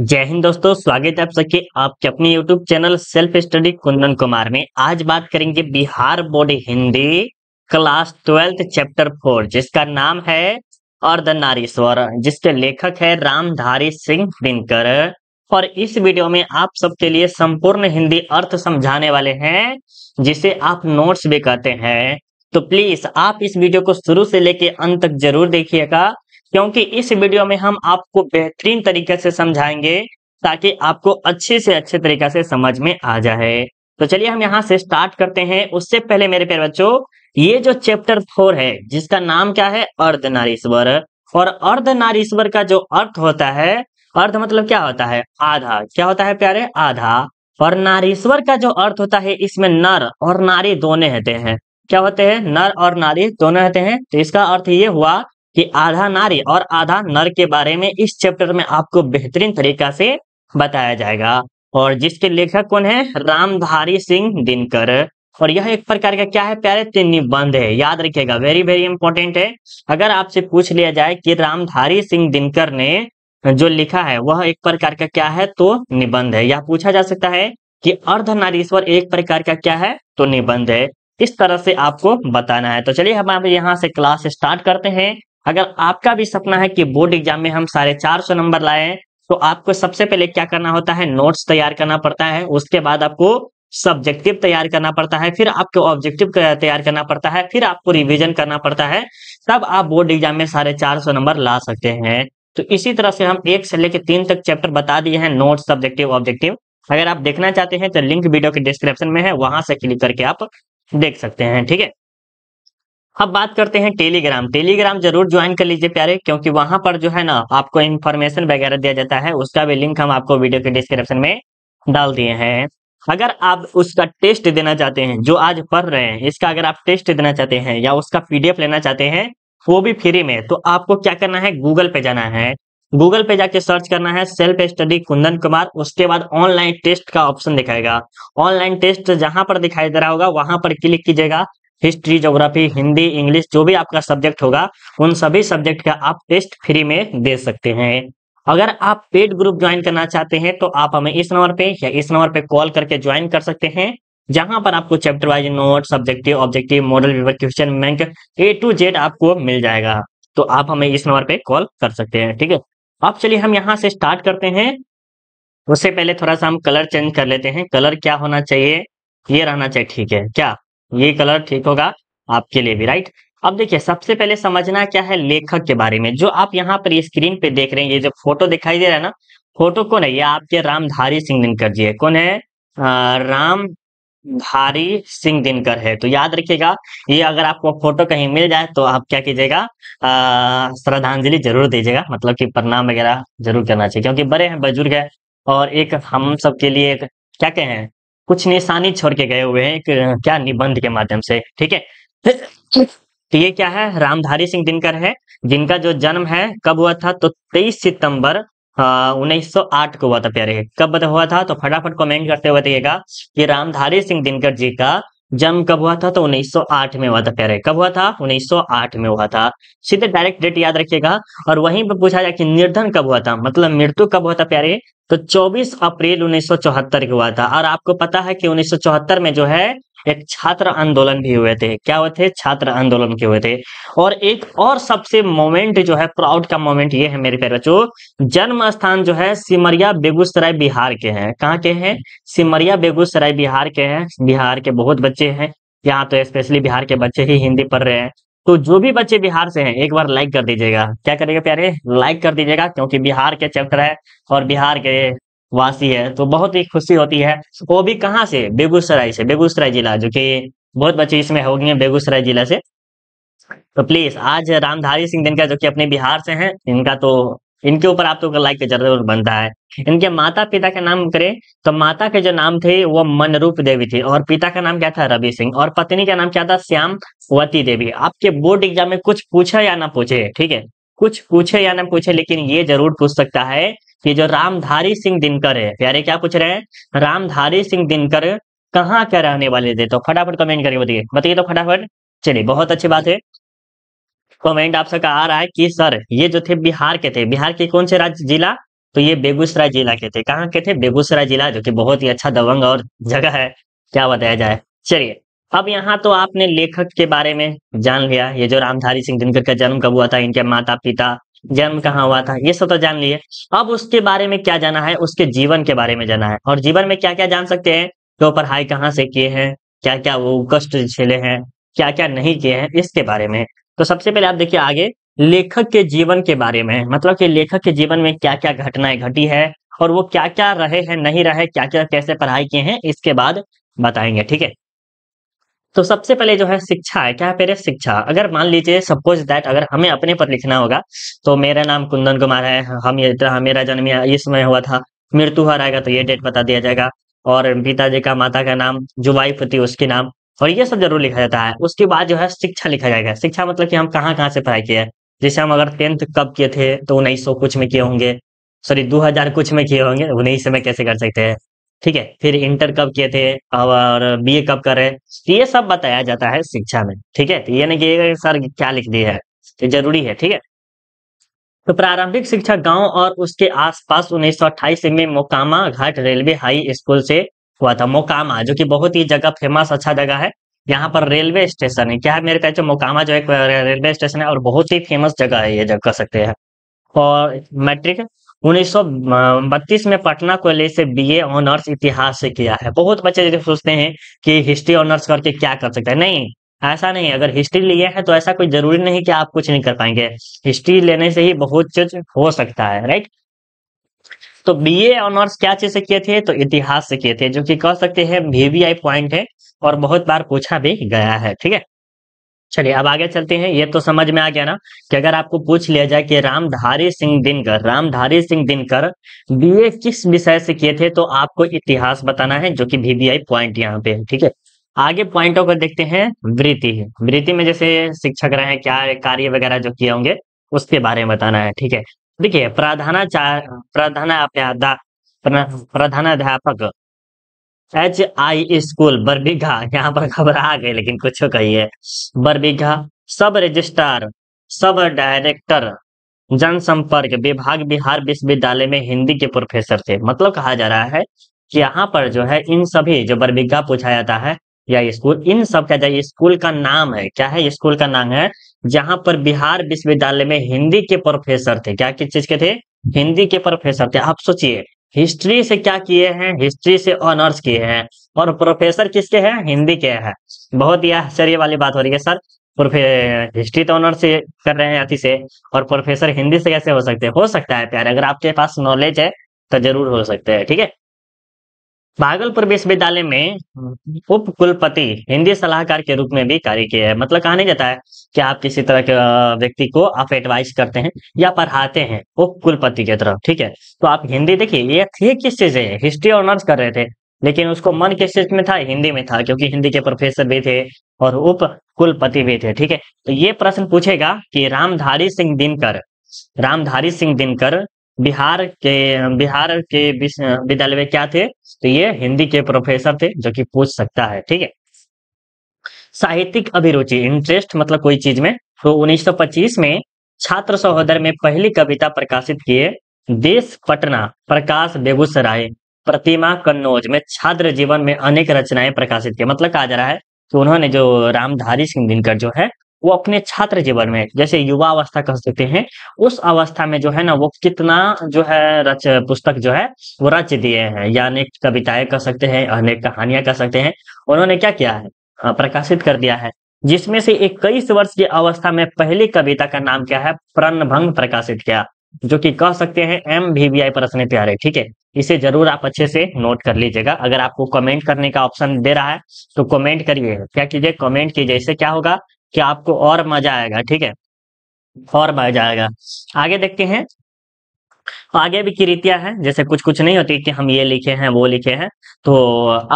जय हिंद दोस्तों स्वागत है आप सबके आपके अपने YouTube channel self study Kundan Kumar में आज बात करेंगे Bihar board Hindi class twelfth chapter four जिसका नाम है अर्धनारीश्वर जिसके लेखक है रामधारी सिंह दिनकर और इस वीडियो में आप सबके लिए संपूर्ण हिंदी अर्थ समझाने वाले हैं जिसे आप नोट्स भी कहते हैं तो प्लीज आप इस वीडियो को शुरू से लेके अंत तक जरूर देखिएगा क्योंकि इस वीडियो में हम आपको बेहतरीन तरीके से समझाएंगे ताकि आपको अच्छे से अच्छे तरीके से समझ में आ जाए तो चलिए हम यहाँ से स्टार्ट करते हैं उससे पहले मेरे प्यारे बच्चों ये जो चैप्टर फोर है जिसका नाम क्या है अर्धनारीश्वर और अर्धनारीश्वर का जो अर्थ होता है अर्ध मतलब क्या होता है आधा क्या होता है प्यारे आधा और नारीश्वर का जो अर्थ होता है इसमें नर और नारी दोनों रहते हैं क्या होते हैं नर और नारी दोनों रहते हैं तो इसका अर्थ ये हुआ कि आधा नारी और आधा नर के बारे में इस चैप्टर में आपको बेहतरीन तरीका से बताया जाएगा और जिसके लेखक कौन है रामधारी सिंह दिनकर और यह एक प्रकार का क्या है प्यारे निबंध है याद रखिएगा वेरी वेरी इंपॉर्टेंट है अगर आपसे पूछ लिया जाए कि रामधारी सिंह दिनकर ने जो लिखा है वह एक प्रकार का क्या है तो निबंध है यह पूछा जा सकता है कि अर्ध नारीश्वर एक प्रकार का क्या है तो निबंध है इस तरह से आपको बताना है तो चलिए हम आप यहाँ से क्लास स्टार्ट करते हैं अगर आपका भी सपना है कि बोर्ड एग्जाम में हम साढ़े चार सौ नंबर लाए तो आपको सबसे पहले क्या करना होता है नोट्स तैयार करना पड़ता है उसके बाद आपको सब्जेक्टिव तैयार करना पड़ता है फिर आपको ऑब्जेक्टिव तैयार करना पड़ता है फिर आपको रिविजन करना पड़ता है तब आप बोर्ड एग्जाम में साढ़े चार सौ नंबर ला सकते हैं तो इसी तरह से हम एक से लेकर तीन तक चैप्टर बता दिए हैं नोट सब्जेक्टिव ऑब्जेक्टिव अगर आप देखना चाहते हैं तो लिंक वीडियो के डिस्क्रिप्शन में है वहां से क्लिक करके आप देख सकते हैं ठीक है अब बात करते हैं टेलीग्राम टेलीग्राम जरूर ज्वाइन कर लीजिए प्यारे क्योंकि वहां पर जो है ना आपको इन्फॉर्मेशन वगैरह दिया जाता है उसका भी लिंक हम आपको वीडियो के डिस्क्रिप्शन में डाल दिए हैं अगर आप उसका टेस्ट देना चाहते हैं जो आज पढ़ रहे हैं इसका अगर आप टेस्ट देना चाहते हैं या उसका पीडीएफ लेना चाहते हैं वो भी फ्री में तो आपको क्या करना है गूगल पे जाना है गूगल पे जाके सर्च करना है सेल्फ स्टडी कुंदन कुमार उसके बाद ऑनलाइन टेस्ट का ऑप्शन दिखाएगा ऑनलाइन टेस्ट जहां पर दिखाई दे रहा होगा वहां पर क्लिक कीजिएगा हिस्ट्री जोग्राफी हिंदी इंग्लिश जो भी आपका सब्जेक्ट होगा उन सभी सब्जेक्ट का आप टेस्ट फ्री में दे सकते हैं अगर आप पेड ग्रुप ज्वाइन करना चाहते हैं तो आप हमें इस नंबर पे या इस नंबर पे कॉल करके ज्वाइन कर सकते हैं जहां पर आपको chapter wise note subjective objective model question bank A to Z आपको मिल जाएगा तो आप हमें इस नंबर पे कॉल कर सकते हैं ठीक है अब चलिए हम यहाँ से स्टार्ट करते हैं उससे पहले थोड़ा सा हम कलर चेंज कर लेते हैं कलर क्या होना चाहिए ये रहना चाहिए ठीक है क्या ये कलर ठीक होगा आपके लिए भी राइट अब देखिए सबसे पहले समझना क्या है लेखक के बारे में जो आप यहाँ पर स्क्रीन पे देख रहे हैं ये जो फोटो दिखाई दे रहा है ना फोटो कौन है ये आपके रामधारी सिंह दिनकर जी है कौन है राम धारी सिंह दिनकर है तो याद रखिएगा ये अगर आपको फोटो कहीं मिल जाए तो आप क्या कीजिएगा श्रद्धांजलि जरूर दीजिएगा मतलब कि प्रणाम वगैरह जरूर करना चाहिए क्योंकि बड़े हैं बुजुर्ग है और एक हम सब के लिए क्या कहें कुछ निशानी छोड़ के गए हुए हैं क्या निबंध के माध्यम से ठीक है तो ये क्या है रामधारी सिंह दिनकर है जिनका जो जन्म है कब हुआ था तो 23 सितंबर उन्नीस सौ आठ को हुआ था प्यारे कब हुआ था तो फटाफट कमेंट करते हुए देखिएगा कि रामधारी सिंह दिनकर जी का जन्म कब हुआ था तो 1908 में हुआ था प्यारे कब हुआ था 1908 में हुआ था सीधे डायरेक्ट डेट याद रखिएगा और वहीं पर पूछा जाए कि निर्धन कब हुआ था मतलब मृत्यु कब हुआ था प्यारे तो 24 अप्रैल 1974 सौ हुआ था और आपको पता है कि 1974 में जो है एक छात्र आंदोलन भी हुए थे क्या हुए थे छात्र आंदोलन के हुए थे और एक और सबसे मोमेंट जो है प्राउड का मोमेंट ये है मेरे प्यारे बच्चों जन्म स्थान जो है सिमरिया बेगूसराय बिहार के हैं कहाँ के हैं सिमरिया बेगूसराय बिहार के हैं बिहार के बहुत बच्चे हैं यहाँ तो स्पेशली बिहार के बच्चे ही हिंदी पढ़ रहे हैं तो जो भी बच्चे बिहार से हैं एक बार लाइक कर दीजिएगा क्या करेगा प्यारे लाइक कर दीजिएगा क्योंकि बिहार के चैप्टर है और बिहार के वासी है तो बहुत ही खुशी होती है वो भी कहाँ से बेगूसराय से बेगूसराय जिला जो कि बहुत बच्चे इसमें हो गए बेगूसराय जिला से तो प्लीज आज रामधारी सिंह दिनकर जो कि अपने बिहार से हैं इनका तो इनके ऊपर आप लोग तो लाइक जरूर बनता है इनके माता पिता का नाम करें तो माता के जो नाम थे वो मनरूप देवी थी और पिता का नाम क्या था रवि सिंह और पत्नी का नाम क्या था श्यामवती देवी आपके बोर्ड एग्जाम में कुछ पूछे या ना पूछे ठीक है कुछ पूछे या ना पूछे लेकिन ये जरूर पूछ सकता है कि जो रामधारी सिंह दिनकर है प्यारे क्या पूछ रहे हैं रामधारी सिंह दिनकर कहाँ क्या रहने वाले थे तो फटाफट कमेंट करके बताइए बताइए तो फटाफट चलिए बहुत अच्छी बात है कमेंट आप सबका आ रहा है कि सर ये जो थे बिहार के थे बिहार के कौन से राज्य जिला तो ये बेगूसराय जिला के थे कहाँ के थे बेगूसराय जिला जो कि बहुत ही अच्छा दबंग और जगह है क्या बताया जाए चलिए अब यहाँ तो आपने लेखक के बारे में जान लिया ये जो रामधारी सिंह दिनकर का जन्म कब हुआ था इनके माता पिता जन्म कहाँ हुआ था ये सब तो जान लिए अब उसके बारे में क्या जाना है उसके जीवन के बारे में जाना है और जीवन में क्या क्या जान सकते हैं तो पढ़ाई कहाँ से किए हैं क्या क्या वो कष्ट झेले हैं क्या क्या नहीं किए हैं इसके बारे में तो सबसे पहले आप देखिए आगे लेखक के जीवन के बारे में मतलब कि लेखक के जीवन में क्या क्या घटनाएं घटी है और वो क्या क्या रहे हैं नहीं रहे क्या क्या कैसे पढ़ाई किए हैं इसके बाद बताएंगे ठीक है तो सबसे पहले जो है शिक्षा है क्या पेरे शिक्षा अगर मान लीजिए सपोज दैट अगर हमें अपने पर लिखना होगा तो मेरा नाम कुंदन कुमार है हम ये मेरा जन्म इस समय हुआ था मृत्यु हर आएगा तो ये डेट बता दिया जाएगा और पिताजी का माता का नाम जो वाइफ होती उसके नाम और ये सब जरूर लिखा जाता है उसके बाद जो है शिक्षा लिखा जाएगा शिक्षा मतलब कि हम कहाँ कहाँ से पढ़ाई किया है जैसे हम अगर टेंथ कब किए थे तो उन्नीस कुछ में किए होंगे सॉरी दो कुछ में किए होंगे उन्नीस में कैसे कर सकते हैं ठीक है फिर इंटर कब किए थे और ए कब कर रहे हैं तो ये सब बताया जाता है शिक्षा में ठीक है तो ये नहीं कि सर क्या लिख दिया है तो जरूरी है ठीक है तो प्रारंभिक शिक्षा गांव और उसके आसपास 1928 में Mokama Ghat railway high school से हुआ था मोकामा जो कि बहुत ही जगह फेमस अच्छा जगह है यहाँ पर रेलवे स्टेशन है क्या है मेरे कहते मोकामा जो एक रेलवे स्टेशन है और बहुत ही फेमस जगह है ये जगह कह सकते हैं और मैट्रिक उन्नीस में पटना कॉलेज से बीए ऑनर्स इतिहास से किया है बहुत बच्चे जैसे सोचते हैं कि हिस्ट्री ऑनर्स करके क्या कर सकते हैं नहीं ऐसा नहीं अगर हिस्ट्री लिए है तो ऐसा कोई जरूरी नहीं कि आप कुछ नहीं कर पाएंगे हिस्ट्री लेने से ही बहुत चीज हो सकता है राइट तो ए ऑनर्स क्या चीज से किए थे तो इतिहास से किए थे जो कि कह सकते हैं वीवीआई पॉइंट है और बहुत बार पूछा भी गया है ठीक है चलिए अब आगे चलते हैं ये तो समझ में आ गया ना कि अगर आपको पूछ लिया जाए कि रामधारी सिंह दिनकर रामधारी सिंह दिनकर बीए किस विषय से किए थे तो आपको इतिहास बताना है जो कि वीवीआई पॉइंट यहाँ पे है ठीक है आगे पॉइंटों को देखते हैं वृत्ति वृत्ति में जैसे शिक्षक रहे हैं क्या कार्य वगैरह जो किए होंगे उसके बारे में बताना है ठीक है देखिए प्रधानाचार प्रधानाध्यापक एच आई स्कूल बरबीघा यहाँ पर घबरा गई लेकिन कुछ कहिए बरबीघा सब रजिस्ट्रार सब डायरेक्टर जनसंपर्क विभाग बिहार विश्वविद्यालय में हिंदी के प्रोफेसर थे मतलब कहा जा रहा है कि यहाँ पर जो है इन सभी जो बरबीघा पूछा जाता है या स्कूल इन सब क्या जाए स्कूल का नाम है क्या है स्कूल का नाम है जहां पर बिहार विश्वविद्यालय में हिंदी के प्रोफेसर थे क्या किस चीज के थे हिंदी के प्रोफेसर थे आप सोचिए हिस्ट्री से क्या किए हैं हिस्ट्री से ऑनर्स किए हैं और प्रोफेसर किसके हैं हिंदी के हैं बहुत ही आश्चर्य वाली बात हो रही है सर हिस्ट्री तो ऑनर्स से कर रहे हैं अति से और प्रोफेसर हिंदी से कैसे हो सकते हैं हो सकता है प्यारे अगर आपके पास नॉलेज है तो जरूर हो सकते हैं ठीक है भागलपुर विश्वविद्यालय में उप कुलपति हिंदी सलाहकार के रूप में भी कार्य किया है मतलब कहा नहीं जाता है कि आप किसी तरह के व्यक्ति को आप एडवाइस करते हैं या पढ़ाते हैं उप कुलपति के तरफ ठीक है तो आप हिंदी देखिए ये थे किस चीज है हिस्ट्री ऑनर्स कर रहे थे लेकिन उसको मन किस चीज में था हिंदी में था क्योंकि हिंदी के प्रोफेसर भी थे और उप कुलपति भी थे ठीक है तो ये प्रश्न पूछेगा कि रामधारी सिंह दिनकर रामधारी सिंह दिनकर बिहार के बिहार के विद्यालय में क्या थे तो ये हिंदी के प्रोफेसर थे जो कि पूछ सकता है ठीक है साहित्यिक अभिरुचि इंटरेस्ट मतलब कोई चीज में तो 1925 में छात्र सहोदर में पहली कविता प्रकाशित किए देश पटना प्रकाश बेगूसराय प्रतिमा कन्नौज में छात्र जीवन में अनेक रचनाएं प्रकाशित किए मतलब कहा जा रहा है कि उन्होंने जो रामधारी सिंह दिनकर जो है वो अपने छात्र जीवन में जैसे युवा अवस्था कह सकते हैं उस अवस्था में जो है ना वो कितना जो है रच पुस्तक जो है वो रच दिए हैं या अनेक कविताएं कह सकते हैं अनेक कहानियां कह सकते हैं उन्होंने क्या किया है हाँ, प्रकाशित कर दिया है जिसमें से इक्कीस वर्ष की अवस्था में पहली कविता का नाम क्या है प्रणभंग प्रकाशित किया जो कि कह सकते हैं एम वी वी आई प्रश्न प्यारे ठीक है इसे जरूर आप अच्छे से नोट कर लीजिएगा अगर आपको कमेंट करने का ऑप्शन दे रहा है तो कमेंट करिए क्या कीजिए कमेंट कीजिए इससे क्या होगा कि आपको और मजा आएगा ठीक है और मजा आएगा आगे देखते हैं आगे भी किरीतियां हैं जैसे कुछ कुछ नहीं होती कि हम ये लिखे हैं वो लिखे हैं तो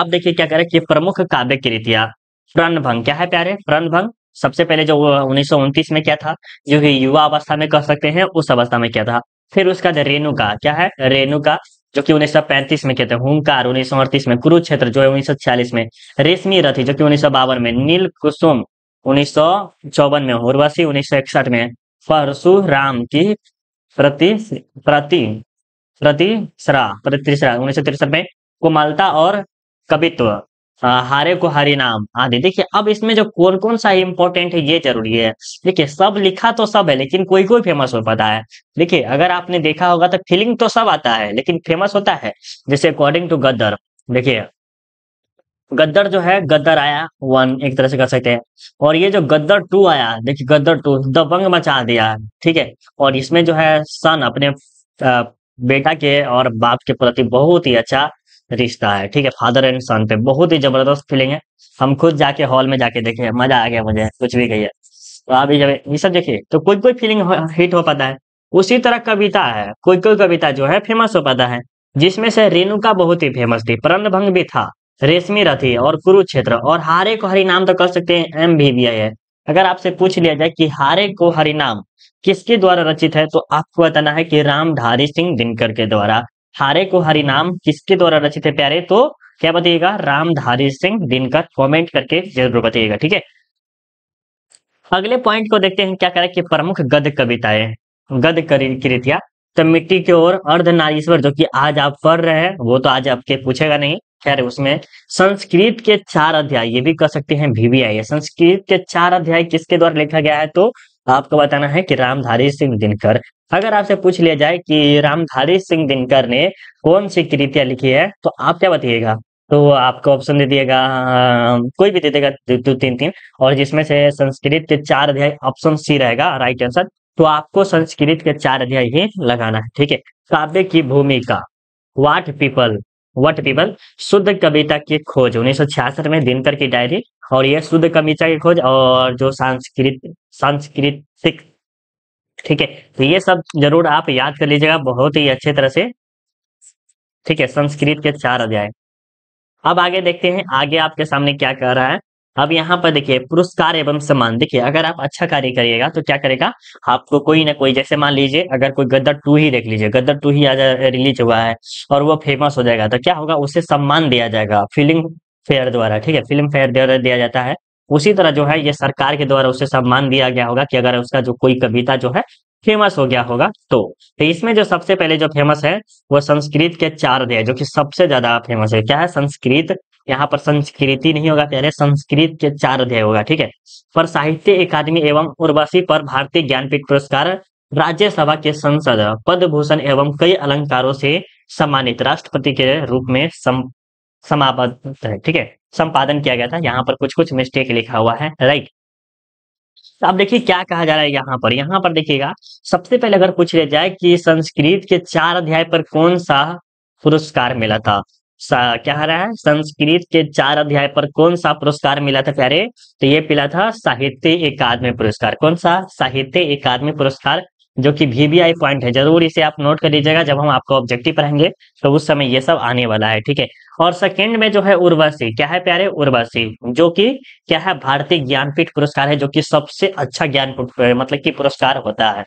अब देखिए क्या करें कि प्रमुख काव्य किरीतियां प्रण भंग क्या है प्यारे प्रण भंग सबसे पहले जो उन्नीस में क्या था जो कि युवा अवस्था में कह सकते हैं उस अवस्था में क्या था फिर उसका रेणुका क्या है रेणुका जो कि 1935 में कहते हैं हुंकार उन्नीस में कुरुक्षेत्र जो है 1946 में रेशमी रथी जो कि उन्नीस में नील कुसुम उन्नीस में उर्वशी उन्नीस में परशुराम की प्रति प्रति प्रतिसरा प्रतिसरा उन्नीस सौ तिरसठ में कुमलता और कवित्व हारे को हरि नाम आदि देखिए अब इसमें जो कौन कौन सा इंपॉर्टेंट है ये जरूरी है देखिए सब लिखा तो सब है लेकिन कोई कोई फेमस हो पाता है देखिए अगर आपने देखा होगा तो फीलिंग तो सब आता है लेकिन फेमस होता है जैसे अकॉर्डिंग टू गदर देखिए गद्दर जो है गद्दर आया वन एक तरह से कर सकते हैं और ये जो गद्दर टू आया देखिए गद्दर टू दबंग मचा दिया ठीक है और इसमें जो है सन अपने बेटा के और बाप के प्रति बहुत ही अच्छा रिश्ता है ठीक है फादर एंड सन पे बहुत ही जबरदस्त फीलिंग है हम खुद जाके हॉल में जाके देखे मजा आ गया मुझे कुछ भी कही तो आप जब ये सब देखिए तो कोई कोई फीलिंग हिट हो पाता है उसी तरह कविता है कोई कोई कविता जो है फेमस हो पाता है जिसमें से रेणुका बहुत ही फेमस थी प्रणभंग भी था रेशमी रथी और कुरुक्षेत्र और हारे को हरिनाम तो कर सकते हैं एम भी है अगर आपसे पूछ लिया जाए कि हारे को हरिनाम किसके द्वारा रचित है तो आपको बताना है कि रामधारी सिंह दिनकर के द्वारा हारे को हरिनाम किसके द्वारा रचित है प्यारे तो क्या बताइएगा रामधारी सिंह दिनकर कमेंट करके जरूर बताइएगा ठीक है अगले पॉइंट को देखते हैं क्या कह रहे हैं कि प्रमुख गद कविताएं गद कृतिया तो मिट्टी की ओर अर्धनारीश्वर जो कि आज आप पढ़ रहे हैं वो तो आज आपके पूछेगा नहीं खैर उसमें संस्कृत के चार अध्याय ये भी कह सकते हैं भीवीआई संस्कृत के चार अध्याय किसके द्वारा लिखा गया है तो आपको बताना है कि रामधारी सिंह दिनकर अगर आपसे पूछ लिया जाए कि रामधारी सिंह दिनकर ने कौन सी कृतियां लिखी है तो आप क्या बताइएगा तो आपको ऑप्शन दे दिएगा कोई भी दे देगा दो तीन तीन और जिसमें से संस्कृत के चार अध्याय ऑप्शन सी रहेगा राइट आंसर तो आपको संस्कृत के चार अध्याय ही लगाना है ठीक है काव्य की भूमिका वाट पीपल वट पीपल शुद्ध कविता की खोज उन्नीस में दिनकर की डायरी और यह शुद्ध कविता की खोज और जो सांस्कृत सांस्कृतिक ठीक है तो ये सब जरूर आप याद कर लीजिएगा बहुत ही अच्छे तरह से ठीक है संस्कृत के चार अध्याय अब आगे देखते हैं आगे आपके सामने क्या कह रहा है अब यहाँ पर देखिए पुरस्कार एवं सम्मान देखिए अगर आप अच्छा कार्य करिएगा तो क्या करेगा आपको कोई ना कोई जैसे मान लीजिए अगर कोई गद्दर टू ही देख लीजिए गद्दर टू ही आज रिलीज हुआ है और वो फेमस हो जाएगा तो क्या होगा उसे सम्मान दिया जाएगा फिल्म फेयर द्वारा ठीक है फिल्म फेयर द्वारा दिया जाता है उसी तरह जो है ये सरकार के द्वारा उसे सम्मान दिया गया होगा कि अगर उसका जो कोई कविता जो है फेमस हो गया होगा तो तो इसमें जो सबसे पहले जो फेमस है वो संस्कृत के चार दे जो कि सबसे ज्यादा फेमस है क्या है संस्कृत यहाँ पर संस्कृति नहीं होगा रहे संस्कृत के चार अध्याय होगा ठीक है पर साहित्य अकादमी एवं उर्वशी पर भारतीय ज्ञानपीठ पुरस्कार राज्यसभा के संसद पद भूषण एवं कई अलंकारों से सम्मानित राष्ट्रपति के रूप में सम, समाप्त है ठीक है संपादन किया गया था यहाँ पर कुछ कुछ मिस्टेक लिखा हुआ है राइट तो आप देखिए क्या कहा जा रहा है यहाँ पर यहाँ पर देखिएगा सबसे पहले अगर पूछ लिया जाए कि संस्कृत के चार अध्याय पर कौन सा पुरस्कार मिला था क्या रहा है संस्कृत के चार अध्याय पर कौन सा पुरस्कार मिला था प्यारे तो ये पिला था साहित्य एकादमी पुरस्कार कौन सा साहित्य एकादमी पुरस्कार जो कि वीवीआई पॉइंट है जरूर इसे आप नोट कर लीजिएगा जब हम आपको ऑब्जेक्टिव पढ़ेंगे तो उस समय ये सब आने वाला है ठीक है और सेकंड में जो है उर्वशी क्या है प्यारे उर्वशी जो कि क्या है भारतीय ज्ञानपीठ पुरस्कार है जो कि सबसे अच्छा ज्ञान मतलब कि पुरस्कार होता है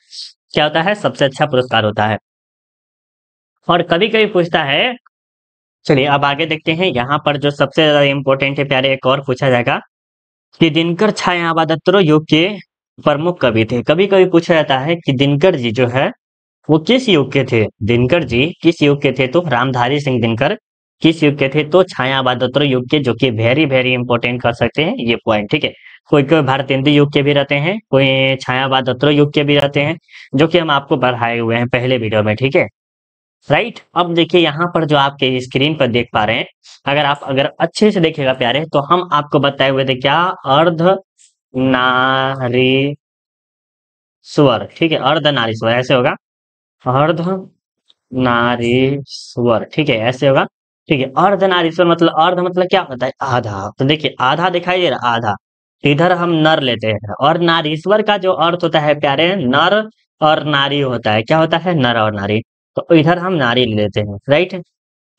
क्या होता है सबसे अच्छा पुरस्कार होता है और कभी कभी पूछता है चलिए अब आगे देखते हैं यहाँ पर जो सबसे ज्यादा इम्पोर्टेंट है प्यारे एक और पूछा जाएगा कि दिनकर छाया अत्रो युग के प्रमुख कवि थे कभी कभी पूछा जाता है कि दिनकर जी जो है वो किस युग के थे दिनकर जी किस युग के थे तो रामधारी सिंह दिनकर किस युग के थे तो छायावाद युग के जो कि वेरी वेरी इंपॉर्टेंट कर सकते हैं ये पॉइंट ठीक है कोई कोई भारतेंदु युग के भी रहते हैं कोई छायावाद युग के भी रहते हैं जो कि हम आपको पढ़ाए हुए हैं पहले वीडियो में ठीक है राइट अब देखिए यहाँ पर जो आपके स्क्रीन पर देख पा रहे हैं अगर आप अगर अच्छे से देखेगा प्यारे तो हम आपको बताए हुए थे क्या अर्ध नारी स्वर ठीक है अर्ध नारी स्वर ऐसे होगा अर्ध नारी स्वर ठीक है ऐसे होगा ठीक है अर्ध स्वर मतलब अर्ध मतलब क्या होता है आधा तो देखिए आधा दिखाई दे रहा आधा इधर हम नर लेते हैं और स्वर का जो अर्थ होता है प्यारे नर और नारी होता है क्या होता है नर और नारी तो इधर हम नारी ले लेते हैं राइट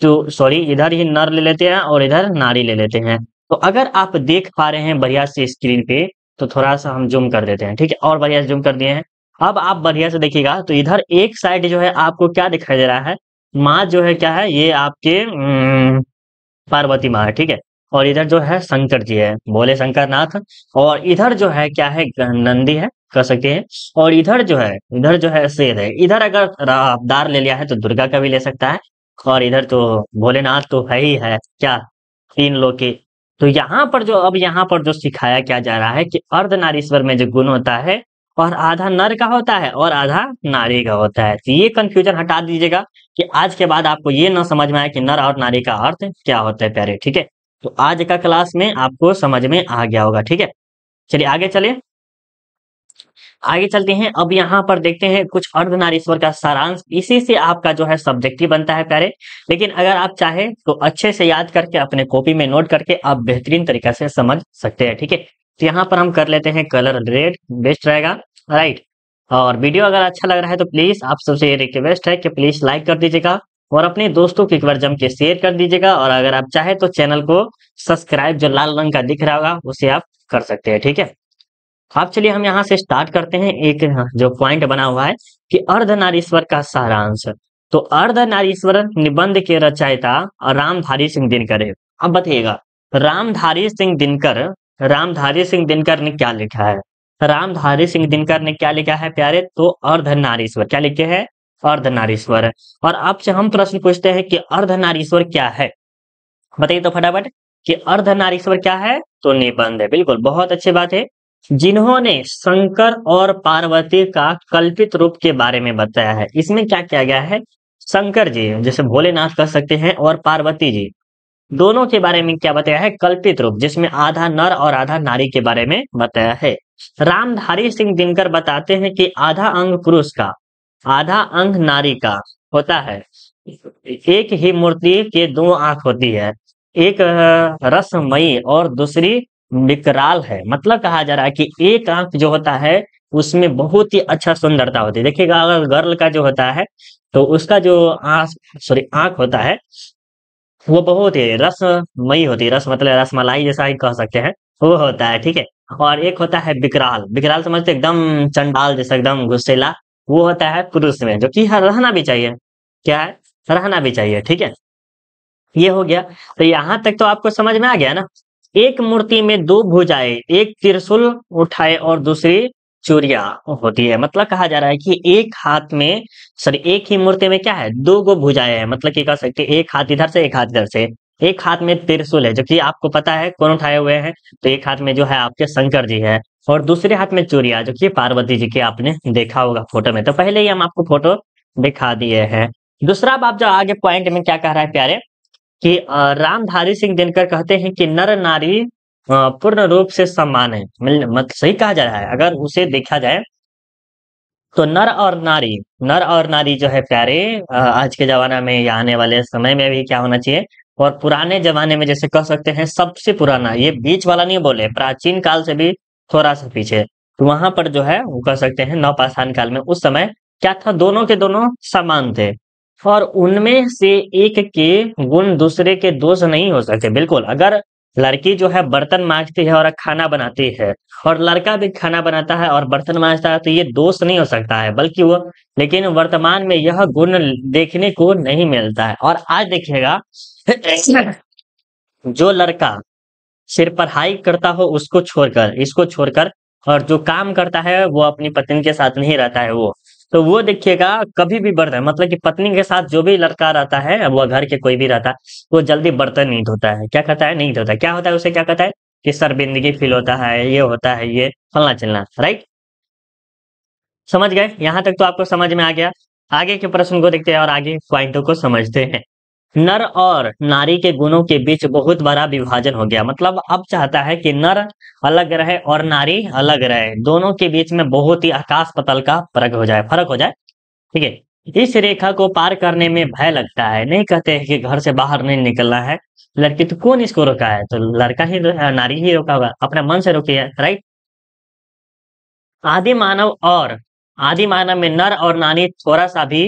तो सॉरी इधर ही नर ले लेते हैं और इधर नारी ले लेते हैं तो अगर आप देख पा रहे हैं बढ़िया से स्क्रीन पे तो थोड़ा सा हम जूम कर देते हैं ठीक है और बढ़िया से जूम कर दिए हैं अब आप बढ़िया से देखिएगा तो इधर एक साइड जो है आपको क्या दिखाई दे रहा है माँ जो है क्या है ये आपके पार्वती माँ है ठीक है और इधर जो है शंकर जी है भोले शंकर नाथ और इधर जो है क्या है नंदी है कर सकते हैं और इधर जो है इधर जो है शेर है इधर अगर दार ले लिया है तो दुर्गा का भी ले सकता है और इधर तो भोलेनाथ तो है ही है क्या तीन लोग के तो यहाँ पर जो अब यहाँ पर जो सिखाया क्या जा रहा है कि अर्ध नारीश्वर में जो गुण होता है और आधा नर का होता है और आधा नारी का होता है तो ये कंफ्यूजन हटा दीजिएगा कि आज के बाद आपको ये ना समझ में आए कि नर और नारी का अर्थ क्या होता है प्यारे ठीक है तो आज का क्लास में आपको समझ में आ गया होगा ठीक है चलिए आगे चलिए आगे चलते हैं अब यहाँ पर देखते हैं कुछ अर्धनारीश्वर का सारांश इसी से आपका जो है सब्जेक्टिव बनता है प्यारे लेकिन अगर आप चाहे तो अच्छे से याद करके अपने कॉपी में नोट करके आप बेहतरीन तरीका से समझ सकते हैं ठीक है तो यहाँ पर हम कर लेते हैं कलर रेड बेस्ट रहेगा राइट और वीडियो अगर अच्छा लग रहा है तो प्लीज आप सबसे ये रिक्वेस्ट है कि प्लीज लाइक कर दीजिएगा और अपने दोस्तों को एक बार जम के शेयर कर दीजिएगा और अगर आप चाहे तो चैनल को सब्सक्राइब जो लाल रंग का दिख रहा होगा उसे आप कर सकते हैं ठीक है अब चलिए हम यहाँ से स्टार्ट करते हैं एक जो पॉइंट बना हुआ है कि अर्ध नारीश्वर का सारांश तो अर्ध नारीश्वर निबंध के रचयिता रामधारी सिंह दिनकर है अब बताइएगा रामधारी सिंह दिनकर रामधारी सिंह दिनकर ने क्या लिखा है रामधारी सिंह दिनकर ने क्या लिखा है प्यारे तो अर्ध नारीश्वर क्या लिखे है अर्ध नारीश्वर और आपसे हम प्रश्न पूछते हैं कि अर्ध नारीश्वर क्या है बताइए तो फटाफट कि अर्ध नारीश्वर क्या है तो निबंध है बिल्कुल बहुत अच्छी बात है जिन्होंने शंकर और पार्वती का कल्पित रूप के बारे में बताया है इसमें क्या किया गया है शंकर जी जैसे भोलेनाथ कह सकते हैं और पार्वती जी दोनों के बारे में क्या बताया है कल्पित रूप जिसमें आधा नर और आधा नारी के बारे में बताया है रामधारी सिंह दिनकर बताते हैं कि आधा अंग पुरुष का आधा अंग नारी का होता है एक ही मूर्ति के दो आंख होती है एक रसमयी और दूसरी विकराल है मतलब कहा जा रहा है कि एक आंख जो होता है उसमें बहुत ही अच्छा सुंदरता होती है देखिएगा अगर गर्ल का जो होता है तो उसका जो आंख सॉरी आंख होता है वो बहुत ही रसमयी होती है रस मतलब रसमलाई जैसा ही कह सकते हैं वो होता है ठीक है और एक होता है विकराल विकराल समझते एकदम चंडाल जैसा एकदम गुस्सेला वो होता है पुरुष में जो कि रहना भी चाहिए क्या है रहना भी चाहिए ठीक है ये हो गया तो यहाँ तक तो आपको समझ में आ गया ना एक मूर्ति में दो भुजाएं एक त्रिशूल उठाए और दूसरी चूरिया होती है मतलब कहा जा रहा है कि एक हाथ में सॉरी एक ही मूर्ति में क्या है दो गो भुजाएं हैं मतलब क्या कह सकते हैं एक हाथ इधर से एक हाथ इधर से एक हाथ में त्रिशूल है जो कि आपको पता है कौन उठाए हुए हैं तो एक हाथ में जो है आपके शंकर जी है और दूसरे हाथ में चूरिया जो की पार्वती जी के आपने देखा होगा फोटो में तो पहले ही हम आपको फोटो दिखा दिए हैं दूसरा आप जो आगे पॉइंट में क्या कह रहा है प्यारे कि रामधारी सिंह दिनकर कहते हैं कि नर नारी पूर्ण रूप से समान है मतलब सही कहा जा रहा है अगर उसे देखा जाए तो नर और नारी नर और नारी जो है प्यारे आज के जमाना में या आने वाले समय में भी क्या होना चाहिए और पुराने जमाने में जैसे कह सकते हैं सबसे पुराना ये बीच वाला नहीं बोले प्राचीन काल से भी थोड़ा सा पीछे तो वहां पर जो है वो कह सकते हैं नौपाषाण काल में उस समय क्या था दोनों के दोनों समान थे और उनमें से एक के गुण दूसरे के दोष नहीं हो सकते बिल्कुल अगर लड़की जो है बर्तन मांजती है और खाना बनाती है और लड़का भी खाना बनाता है और बर्तन मांजता है तो ये दोष नहीं हो सकता है बल्कि वो लेकिन वर्तमान में यह गुण देखने को नहीं मिलता है और आज देखिएगा जो लड़का सिर्फ पढ़ाई करता हो उसको छोड़कर इसको छोड़कर और जो काम करता है वो अपनी पत्नी के साथ नहीं रहता है वो तो वो देखिएगा कभी भी बर्तन मतलब कि पत्नी के साथ जो भी लड़का रहता है अब वह घर के कोई भी रहता है वो जल्दी बर्तन नहीं धोता है क्या कहता है नहीं धोता क्या होता है उसे क्या कहता है कि सरबिंदगी फील होता है ये होता है ये फलना चलना राइट समझ गए यहाँ तक तो आपको समझ में आ गया आगे के प्रश्न को देखते हैं और आगे पॉइंटों को समझते हैं नर और नारी के गुणों के बीच बहुत बड़ा विभाजन हो गया मतलब अब चाहता है कि नर अलग रहे और नारी अलग रहे दोनों के बीच में बहुत ही आकाश पतल का फर्क हो जाए फर्क हो जाए ठीक है इस रेखा को पार करने में भय लगता है नहीं कहते हैं कि घर से बाहर नहीं निकलना है लड़की तो कौन इसको रोका है तो लड़का ही नारी ही रोका होगा अपने मन से रोकी है राइट आदि मानव और आदि मानव में नर और नारी थोड़ा सा भी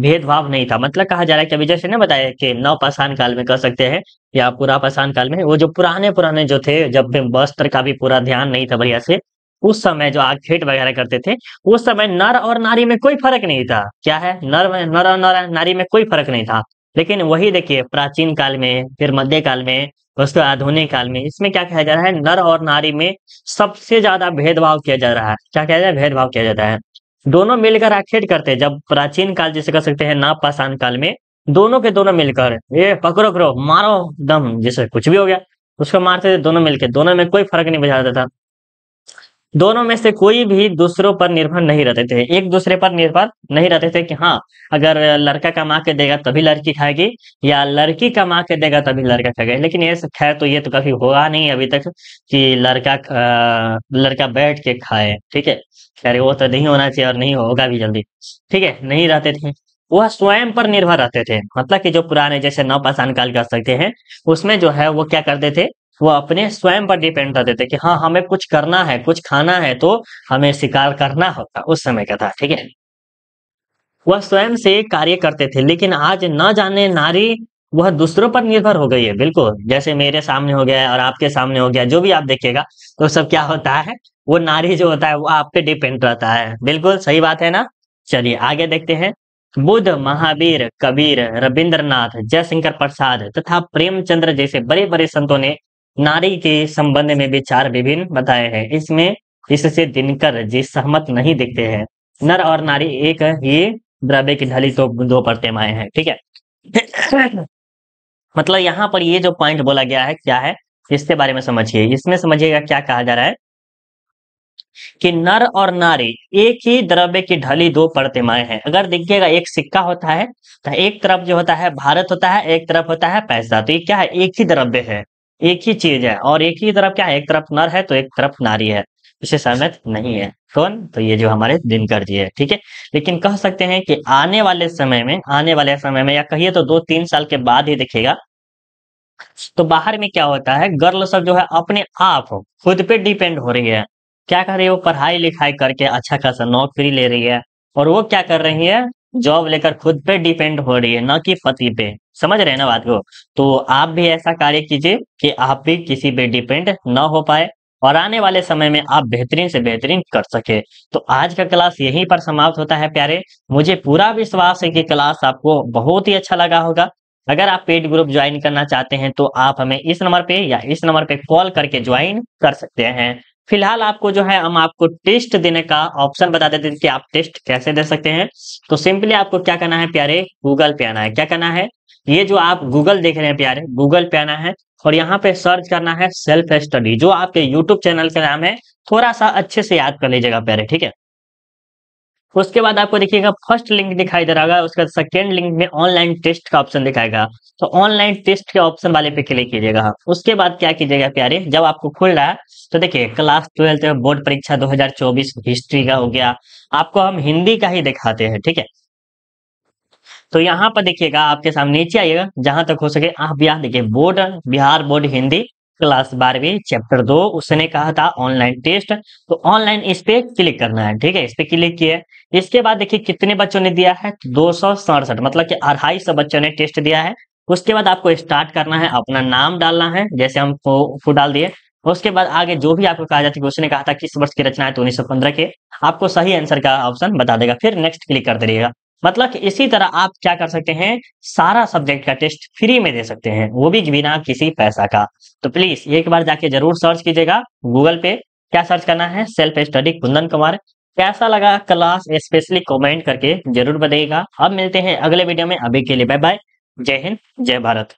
भेदभाव नहीं था मतलब कहा जा रहा है कि अभी जैसे ने बताया कि नवपाषाण काल में कह सकते हैं या पूरा पाषाण काल में वो जो पुराने पुराने जो थे जब वस्त्र का भी पूरा ध्यान नहीं था बढ़िया से उस समय जो आग खेट वगैरह करते थे उस समय नर और नारी में कोई फर्क नहीं था क्या है नर नर और नर नारी में कोई फर्क नहीं था लेकिन वही देखिए प्राचीन काल में फिर मध्य काल में उसके आधुनिक काल में इसमें क्या कहा जा रहा है नर और नारी में सबसे ज्यादा भेदभाव किया जा रहा है क्या कहा जा रहा है भेदभाव किया जाता है दोनों मिलकर आखेट करते हैं जब प्राचीन काल जिसे कह सकते हैं ना पाषाण काल में दोनों के दोनों मिलकर ये पकड़ो करो मारो दम जैसे कुछ भी हो गया उसको मारते थे दोनों मिलकर दोनों में कोई फर्क नहीं बजाता था दोनों में से कोई भी दूसरों पर निर्भर नहीं रहते थे एक दूसरे पर निर्भर नहीं रहते थे कि हाँ अगर लड़का कमा के देगा तभी लड़की खाएगी या लड़की कमा के देगा तभी लड़का खाएगा लेकिन ये खैर तो ये तो कभी हुआ नहीं अभी तक कि लड़का लड़का बैठ के खाए ठीक है खैर वो तो नहीं होना चाहिए और नहीं होगा भी जल्दी ठीक है नहीं रहते थे वह स्वयं पर निर्भर रहते थे मतलब कि जो पुराने जैसे नौ पाषाण काल कर सकते हैं उसमें जो है वो क्या करते थे वो अपने स्वयं पर डिपेंड रहते थे कि हाँ हमें कुछ करना है कुछ खाना है तो हमें शिकार करना होता उस समय का था ठीक है वह स्वयं से कार्य करते थे लेकिन आज न जाने नारी वह दूसरों पर निर्भर हो गई है बिल्कुल जैसे मेरे सामने हो गया और आपके सामने हो गया जो भी आप देखिएगा तो सब क्या होता है वो नारी जो होता है वो आप पे डिपेंड रहता है बिल्कुल सही बात है ना चलिए आगे देखते हैं बुद्ध महावीर कबीर रविंद्रनाथ जयशंकर प्रसाद तथा प्रेमचंद्र जैसे बड़े बड़े संतों ने नारी के संबंध में विचार विभिन्न बताए हैं इसमें इससे दिनकर जी सहमत नहीं दिखते हैं नर और नारी एक ही द्रव्य की ढली तो दो माए हैं ठीक है मतलब यहाँ पर ये जो पॉइंट बोला गया है क्या है इसके बारे में समझिए इसमें समझिएगा क्या कहा जा रहा है कि नर और नारी एक ही द्रव्य की ढली दो प्रतिमाएं हैं अगर देखिएगा एक सिक्का होता है तो एक तरफ जो होता है भारत होता है एक तरफ होता है पैसा तो ये क्या है एक ही द्रव्य है एक ही चीज है और एक ही तरफ क्या है एक तरफ नर है तो एक तरफ नारी है इसे सहमत नहीं है कौन तो ये जो हमारे दिनकर जी है ठीक है लेकिन कह सकते हैं कि आने वाले समय में आने वाले समय में या कहिए तो दो तीन साल के बाद ही दिखेगा तो बाहर में क्या होता है गर्ल सब जो है अपने आप खुद पे डिपेंड हो रही है क्या कर रही है वो पढ़ाई लिखाई करके अच्छा खासा नौकरी ले रही है और वो क्या कर रही है जॉब लेकर खुद पे डिपेंड हो रही है ना कि पति पे समझ रहे हैं ना बात को तो आप भी ऐसा कार्य कीजिए कि आप भी किसी पे डिपेंड ना हो पाए और आने वाले समय में आप बेहतरीन से बेहतरीन कर सके तो आज का क्लास यहीं पर समाप्त होता है प्यारे मुझे पूरा विश्वास है कि क्लास आपको बहुत ही अच्छा लगा होगा अगर आप पेड ग्रुप ज्वाइन करना चाहते हैं तो आप हमें इस नंबर पे या इस नंबर पे कॉल करके ज्वाइन कर सकते हैं फिलहाल आपको जो है हम आपको टेस्ट देने का ऑप्शन बता देते हैं कि आप टेस्ट कैसे दे सकते हैं तो सिंपली आपको क्या करना है प्यारे गूगल पे आना है क्या करना है ये जो आप गूगल देख रहे हैं प्यारे गूगल पे आना है और यहाँ पे सर्च करना है सेल्फ स्टडी जो आपके यूट्यूब चैनल का नाम है थोड़ा सा अच्छे से याद कर लीजिएगा प्यारे ठीक है उसके बाद आपको देखिएगा फर्स्ट लिंक दिखाई दे रहा है उसके बाद सेकेंड लिंक में ऑनलाइन टेस्ट का ऑप्शन दिखाएगा तो ऑनलाइन टेस्ट के ऑप्शन वाले पे क्लिक कीजिएगा उसके बाद क्या कीजिएगा प्यारे जब आपको खुल रहा है तो देखिए क्लास ट्वेल्थ में बोर्ड परीक्षा 2024 हिस्ट्री का हो गया आपको हम हिंदी का ही दिखाते हैं ठीक है तो यहाँ पर देखिएगा आपके सामने नीचे आइएगा जहां तक हो सके आप यहाँ देखिए board Bihar board Hindi class बारहवीं चैप्टर दो उसने कहा था ऑनलाइन टेस्ट तो ऑनलाइन इस पे क्लिक करना है ठीक है इस पे क्लिक किया इसके बाद देखिए कितने बच्चों ने दिया है दो सौ सड़सठ मतलब कि अढ़ाई सौ बच्चों ने टेस्ट दिया है उसके बाद आपको स्टार्ट करना है अपना नाम डालना है जैसे हम फू डाल दिए उसके बाद आगे जो भी आपको कहा जाता है उसने कहा था किस वर्ष की रचना है तो उन्नीस के आपको सही आंसर का ऑप्शन बता देगा फिर नेक्स्ट क्लिक कर दीजिएगा मतलब कि इसी तरह आप क्या कर सकते हैं सारा सब्जेक्ट का टेस्ट फ्री में दे सकते हैं वो भी बिना किसी पैसा का तो प्लीज एक बार जाके जरूर सर्च कीजिएगा गूगल पे क्या सर्च करना है सेल्फ स्टडी कुंदन कुमार कैसा लगा क्लास स्पेशली कमेंट करके जरूर बताइएगा अब मिलते हैं अगले वीडियो में अभी के लिए बाय बाय जय हिंद जय भारत